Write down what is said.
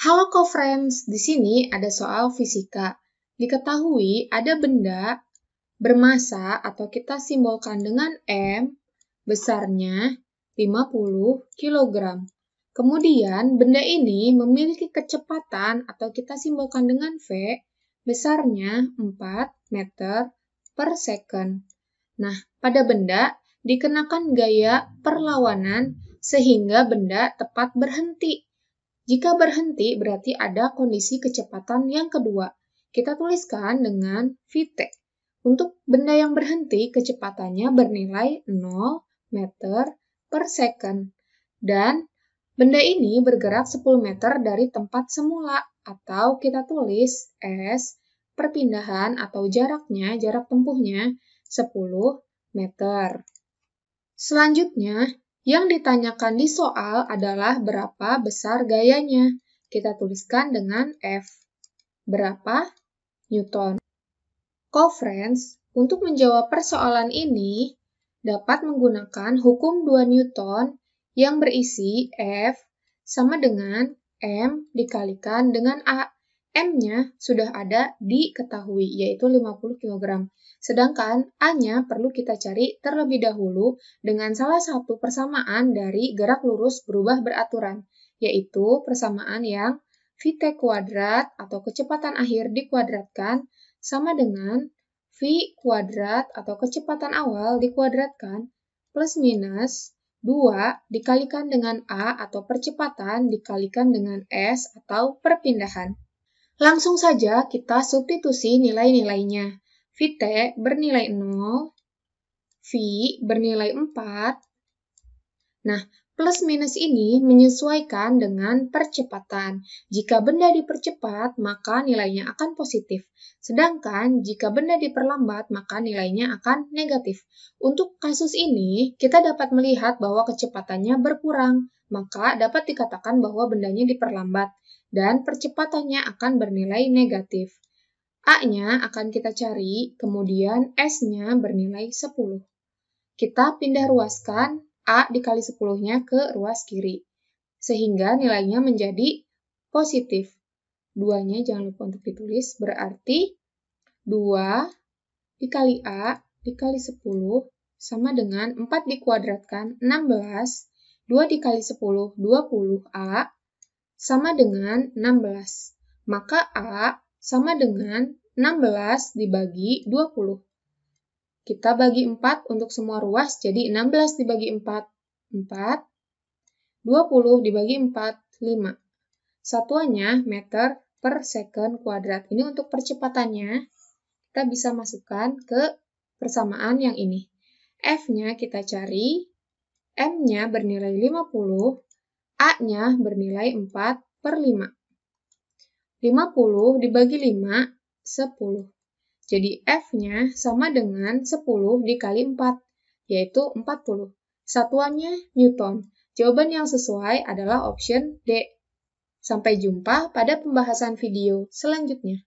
Halo co-friends, di sini ada soal fisika. Diketahui ada benda bermassa atau kita simbolkan dengan M besarnya 50 kg. Kemudian benda ini memiliki kecepatan atau kita simbolkan dengan V besarnya 4 meter per second. Nah, pada benda dikenakan gaya perlawanan sehingga benda tepat berhenti jika berhenti berarti ada kondisi kecepatan yang kedua. Kita tuliskan dengan VT. Untuk benda yang berhenti, kecepatannya bernilai 0 meter per second. Dan benda ini bergerak 10 meter dari tempat semula atau kita tulis S perpindahan atau jaraknya, jarak tempuhnya 10 meter. Selanjutnya, yang ditanyakan di soal adalah berapa besar gayanya. Kita tuliskan dengan F. Berapa Newton? friends, untuk menjawab persoalan ini dapat menggunakan hukum 2 Newton yang berisi F sama dengan M dikalikan dengan A M-nya sudah ada diketahui, yaitu 50 kg. Sedangkan A-nya perlu kita cari terlebih dahulu dengan salah satu persamaan dari gerak lurus berubah beraturan, yaitu persamaan yang Vt kuadrat atau kecepatan akhir dikuadratkan sama dengan V kuadrat atau kecepatan awal dikuadratkan plus minus 2 dikalikan dengan A atau percepatan dikalikan dengan S atau perpindahan. Langsung saja kita substitusi nilai-nilainya. Vt bernilai 0, V bernilai 4. Nah, plus minus ini menyesuaikan dengan percepatan. Jika benda dipercepat, maka nilainya akan positif. Sedangkan jika benda diperlambat, maka nilainya akan negatif. Untuk kasus ini, kita dapat melihat bahwa kecepatannya berkurang, maka dapat dikatakan bahwa bendanya diperlambat dan percepatannya akan bernilai negatif. A-nya akan kita cari, kemudian S-nya bernilai 10. Kita pindah ruaskan A dikali 10-nya ke ruas kiri, sehingga nilainya menjadi positif. Duanya jangan lupa untuk ditulis, berarti 2 dikali A dikali 10 sama dengan 4 dikuadratkan 16 2 dikali 10, 20A sama dengan 16. Maka A sama dengan 16 dibagi 20. Kita bagi 4 untuk semua ruas, jadi 16 dibagi 4, 4. 20 dibagi 4, 5. Satuannya meter per second kuadrat. Ini untuk percepatannya, kita bisa masukkan ke persamaan yang ini. F-nya kita cari M-nya bernilai 50, A-nya bernilai 4 per 5. 50 dibagi 5, 10. Jadi F-nya sama dengan 10 dikali 4, yaitu 40. Satuannya Newton. Jawaban yang sesuai adalah option D. Sampai jumpa pada pembahasan video selanjutnya.